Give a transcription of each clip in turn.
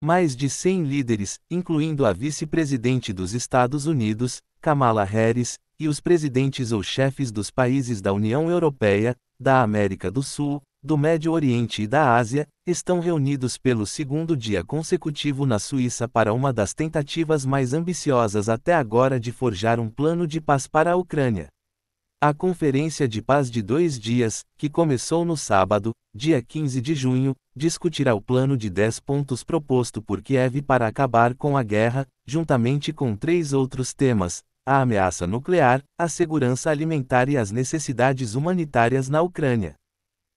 Mais de 100 líderes, incluindo a vice-presidente dos Estados Unidos, Kamala Harris, e os presidentes ou chefes dos países da União Europeia, da América do Sul, do Médio Oriente e da Ásia, estão reunidos pelo segundo dia consecutivo na Suíça para uma das tentativas mais ambiciosas até agora de forjar um plano de paz para a Ucrânia. A Conferência de Paz de dois dias, que começou no sábado, dia 15 de junho, discutirá o plano de 10 pontos proposto por Kiev para acabar com a guerra, juntamente com três outros temas: a ameaça nuclear, a segurança alimentar e as necessidades humanitárias na Ucrânia.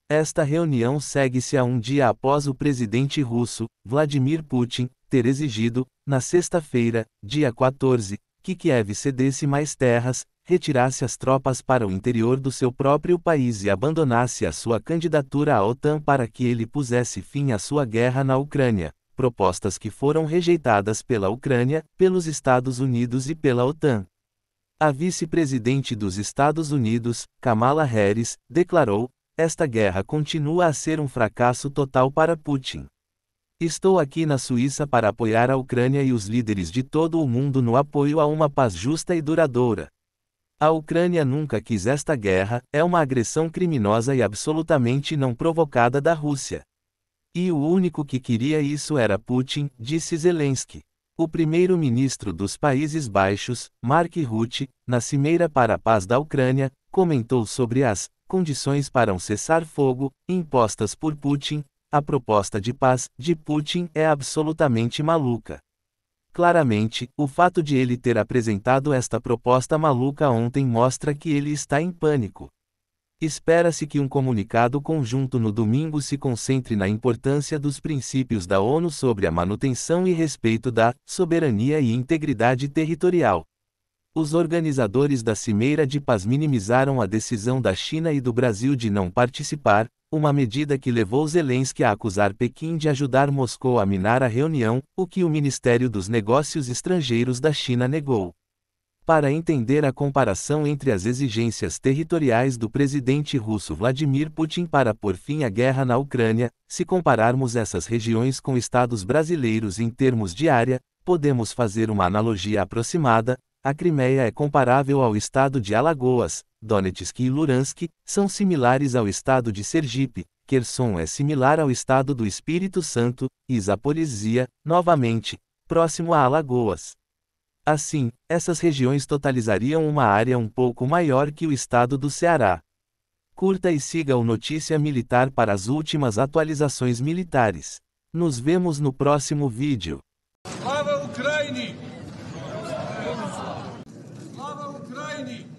Esta reunião segue-se a um dia após o presidente russo, Vladimir Putin, ter exigido, na sexta-feira, dia 14, que Kiev cedesse mais terras, retirasse as tropas para o interior do seu próprio país e abandonasse a sua candidatura à OTAN para que ele pusesse fim à sua guerra na Ucrânia, propostas que foram rejeitadas pela Ucrânia, pelos Estados Unidos e pela OTAN. A vice-presidente dos Estados Unidos, Kamala Harris, declarou: Esta guerra continua a ser um fracasso total para Putin. Estou aqui na Suíça para apoiar a Ucrânia e os líderes de todo o mundo no apoio a uma paz justa e duradoura. A Ucrânia nunca quis esta guerra, é uma agressão criminosa e absolutamente não provocada da Rússia. E o único que queria isso era Putin, disse Zelensky. O primeiro-ministro dos Países Baixos, Mark Rutte, na Cimeira para a Paz da Ucrânia, comentou sobre as condições para um cessar-fogo impostas por Putin. A proposta de paz de Putin é absolutamente maluca. Claramente, o fato de ele ter apresentado esta proposta maluca ontem mostra que ele está em pânico. Espera-se que um comunicado conjunto no domingo se concentre na importância dos princípios da ONU sobre a manutenção e respeito da soberania e integridade territorial, os organizadores da Cimeira de Paz minimizaram a decisão da China e do Brasil de não participar, uma medida que levou Zelensky a acusar Pequim de ajudar Moscou a minar a reunião, o que o Ministério dos Negócios Estrangeiros da China negou. Para entender a comparação entre as exigências territoriais do presidente russo Vladimir Putin para pôr fim à guerra na Ucrânia, se compararmos essas regiões com estados brasileiros em termos de área, podemos fazer uma analogia aproximada, a Crimeia é comparável ao estado de Alagoas, Donetsk e Luransk são similares ao estado de Sergipe, Kherson é similar ao estado do Espírito Santo, e Zaporizhia, novamente, próximo a Alagoas. Assim, essas regiões totalizariam uma área um pouco maior que o estado do Ceará. Curta e siga o Notícia Militar para as últimas atualizações militares. Nos vemos no próximo vídeo. Слава Украине!